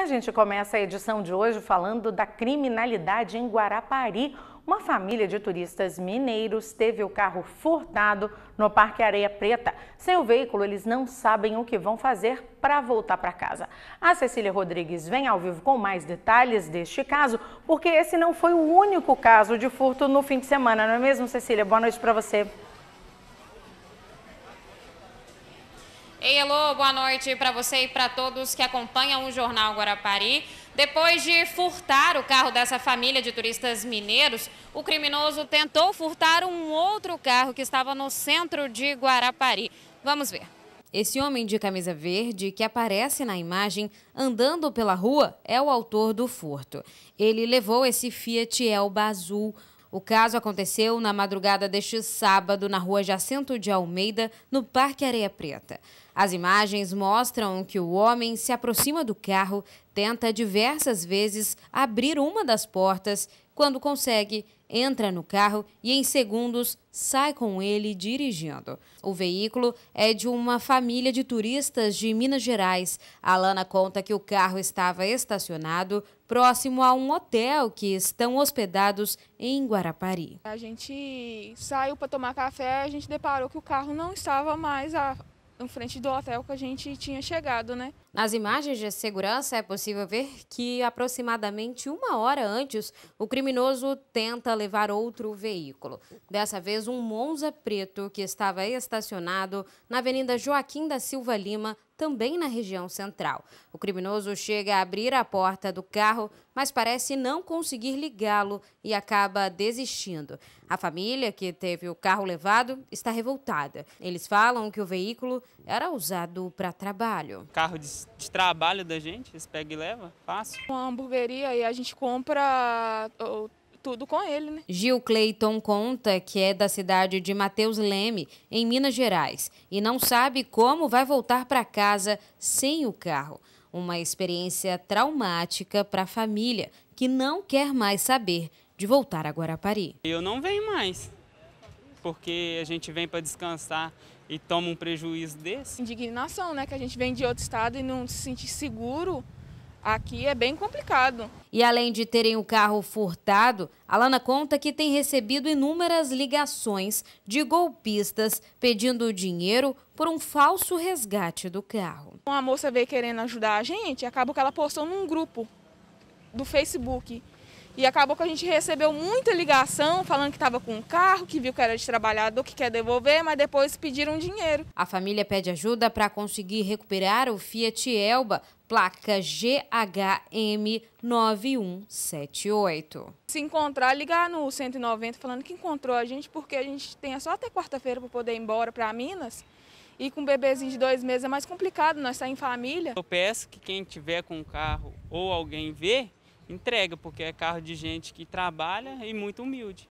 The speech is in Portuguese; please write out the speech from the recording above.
A gente começa a edição de hoje falando da criminalidade em Guarapari. Uma família de turistas mineiros teve o carro furtado no Parque Areia Preta. Sem o veículo, eles não sabem o que vão fazer para voltar para casa. A Cecília Rodrigues vem ao vivo com mais detalhes deste caso, porque esse não foi o único caso de furto no fim de semana, não é mesmo, Cecília? Boa noite para você. Ei, alô, boa noite para você e para todos que acompanham o Jornal Guarapari. Depois de furtar o carro dessa família de turistas mineiros, o criminoso tentou furtar um outro carro que estava no centro de Guarapari. Vamos ver. Esse homem de camisa verde, que aparece na imagem andando pela rua, é o autor do furto. Ele levou esse Fiat Elba azul o caso aconteceu na madrugada deste sábado na rua Jacinto de Almeida, no Parque Areia Preta. As imagens mostram que o homem se aproxima do carro, tenta diversas vezes abrir uma das portas, quando consegue, entra no carro e em segundos sai com ele dirigindo. O veículo é de uma família de turistas de Minas Gerais. A Alana conta que o carro estava estacionado próximo a um hotel que estão hospedados em Guarapari. A gente saiu para tomar café, a gente deparou que o carro não estava mais a em frente do hotel que a gente tinha chegado, né? Nas imagens de segurança é possível ver que aproximadamente uma hora antes o criminoso tenta levar outro veículo. Dessa vez um Monza preto que estava estacionado na Avenida Joaquim da Silva Lima, também na região central. O criminoso chega a abrir a porta do carro, mas parece não conseguir ligá-lo e acaba desistindo. A família que teve o carro levado está revoltada. Eles falam que o veículo era usado para trabalho. Carro de, de, trabalho da gente, eles pegam e levam, fácil. Uma hamburgueria e a gente compra o tudo com ele, né? Gil Clayton conta que é da cidade de Mateus Leme, em Minas Gerais, e não sabe como vai voltar para casa sem o carro. Uma experiência traumática para a família, que não quer mais saber de voltar a Guarapari. Eu não venho mais, porque a gente vem para descansar e toma um prejuízo desse. Indignação, né? Que a gente vem de outro estado e não se sente seguro. Aqui é bem complicado. E além de terem o carro furtado, Alana conta que tem recebido inúmeras ligações de golpistas pedindo dinheiro por um falso resgate do carro. Uma moça veio querendo ajudar a gente, acabou que ela postou num grupo do Facebook. E acabou que a gente recebeu muita ligação falando que estava com um carro, que viu que era de trabalhador, que quer devolver, mas depois pediram dinheiro. A família pede ajuda para conseguir recuperar o Fiat Elba, placa GHM9178. Se encontrar, ligar no 190 falando que encontrou a gente, porque a gente tem só até quarta-feira para poder ir embora para Minas. E com um bebezinho de dois meses é mais complicado, nós estamos em família. Eu peço que quem tiver com o carro ou alguém vê, entrega, porque é carro de gente que trabalha e muito humilde.